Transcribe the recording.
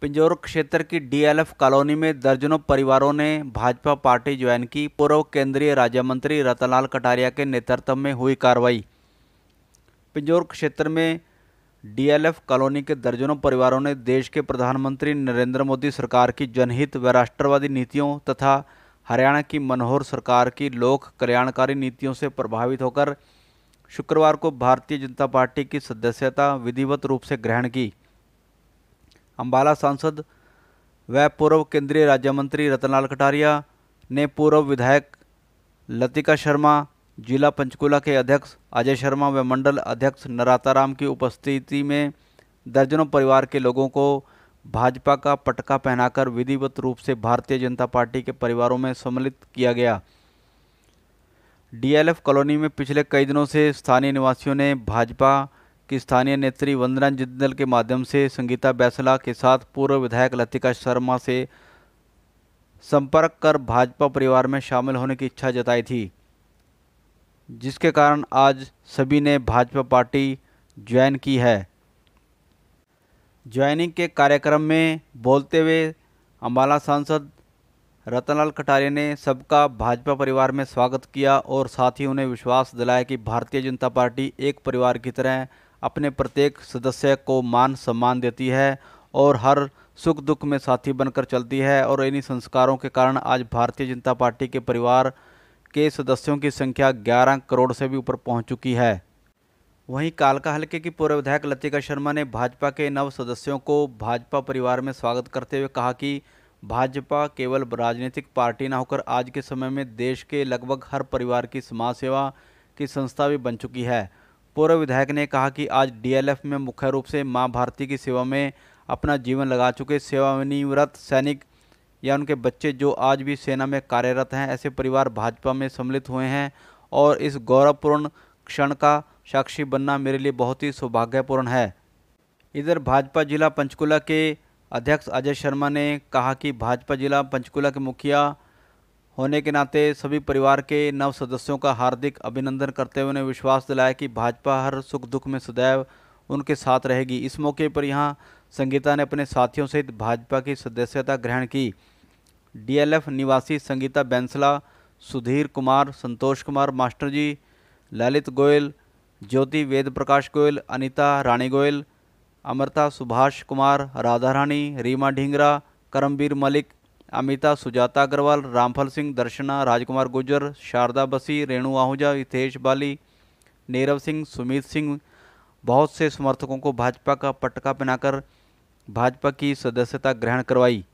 पिंजौर क्षेत्र की DLF colony में दर्जनों परिवारों ने भाजपा पार्टी ज्वाइन की पूर्व केंद्रीय राज्य मंत्री रतनलाल कटारिया के नेतृत्व में हुई कार्रवाई पिंजौर क्षेत्र में डीएलएफ कॉलोनी के दर्जनों परिवारों ने देश के प्रधानमंत्री नरेंद्र मोदी सरकार की जनहित व राष्ट्रवादी नीतियों तथा हरियाणा की मनोहर सरकार की लोक कल्याणकारी नीतियों से प्रभावित होकर शुक्रवार को भारतीय जनता पार्टी की सदस्यता विधिवत रूप से ग्रहण की अम्बाला सांसद व पूर्व केंद्रीय राज्य मंत्री रतनलाल कटारिया ने पूर्व विधायक लतिका शर्मा जिला पंचकूला के अध्यक्ष अजय शर्मा व मंडल अध्यक्ष नराताराम की उपस्थिति में दर्जनों परिवार के लोगों को भाजपा का पटका पहनाकर विधिवत रूप से भारतीय जनता पार्टी के परिवारों में सम्मिलित किया गया डीएलएफ कॉलोनी में पिछले कई दिनों से स्थानीय निवासियों ने भाजपा कि स्थानीय नेत्री वंदना जिंदल के माध्यम से संगीता बैसला के साथ पूर्व विधायक लतिका शर्मा से संपर्क कर भाजपा परिवार में शामिल होने की इच्छा जताई थी जिसके कारण आज सभी ने भाजपा पार्टी ज्वाइन की है ज्वाइनिंग के कार्यक्रम में बोलते हुए अम्बाला सांसद रतनलाल कटारिया ने सबका भाजपा परिवार में स्वागत किया और साथ ही उन्हें विश्वास दिलाया कि भारतीय जनता पार्टी एक परिवार की तरह अपने प्रत्येक सदस्य को मान सम्मान देती है और हर सुख दुख में साथी बनकर चलती है और इन्हीं संस्कारों के कारण आज भारतीय जनता पार्टी के परिवार के सदस्यों की संख्या 11 करोड़ से भी ऊपर पहुंच चुकी है वहीं कालका हलके की पूर्व विधायक लतिका शर्मा ने भाजपा के नव सदस्यों को भाजपा परिवार में स्वागत करते हुए कहा कि भाजपा केवल राजनीतिक पार्टी ना होकर आज के समय में देश के लगभग हर परिवार की समाज सेवा की संस्था भी बन चुकी है पूर्व विधायक ने कहा कि आज डीएलएफ में मुख्य रूप से मां भारती की सेवा में अपना जीवन लगा चुके सेवानिवृत्त सैनिक या उनके बच्चे जो आज भी सेना में कार्यरत हैं ऐसे परिवार भाजपा में सम्मिलित हुए हैं और इस गौरवपूर्ण क्षण का साक्षी बनना मेरे लिए बहुत ही सौभाग्यपूर्ण है इधर भाजपा जिला पंचकुला के अध्यक्ष अजय शर्मा ने कहा कि भाजपा जिला पंचकुला के मुखिया होने के नाते सभी परिवार के नव सदस्यों का हार्दिक अभिनंदन करते हुए उन्हें विश्वास दिलाया कि भाजपा हर सुख दुख में सदैव उनके साथ रहेगी इस मौके पर यहाँ संगीता ने अपने साथियों सहित भाजपा की सदस्यता ग्रहण की डीएलएफ निवासी संगीता बैंसला सुधीर कुमार संतोष कुमार मास्टर जी ललित गोयल ज्योति वेद प्रकाश गोयल अनिता रानी गोयल अमृता सुभाष कुमार राधा रानी रीमा ढींगरा करमवीर मलिक अमिता सुजाता अग्रवाल रामफल सिंह दर्शना राजकुमार गुजर शारदा बसी रेणु आहूजा हितेश बाली नीरव सिंह सुमित सिंह बहुत से समर्थकों को भाजपा का पटका पहनाकर भाजपा की सदस्यता ग्रहण करवाई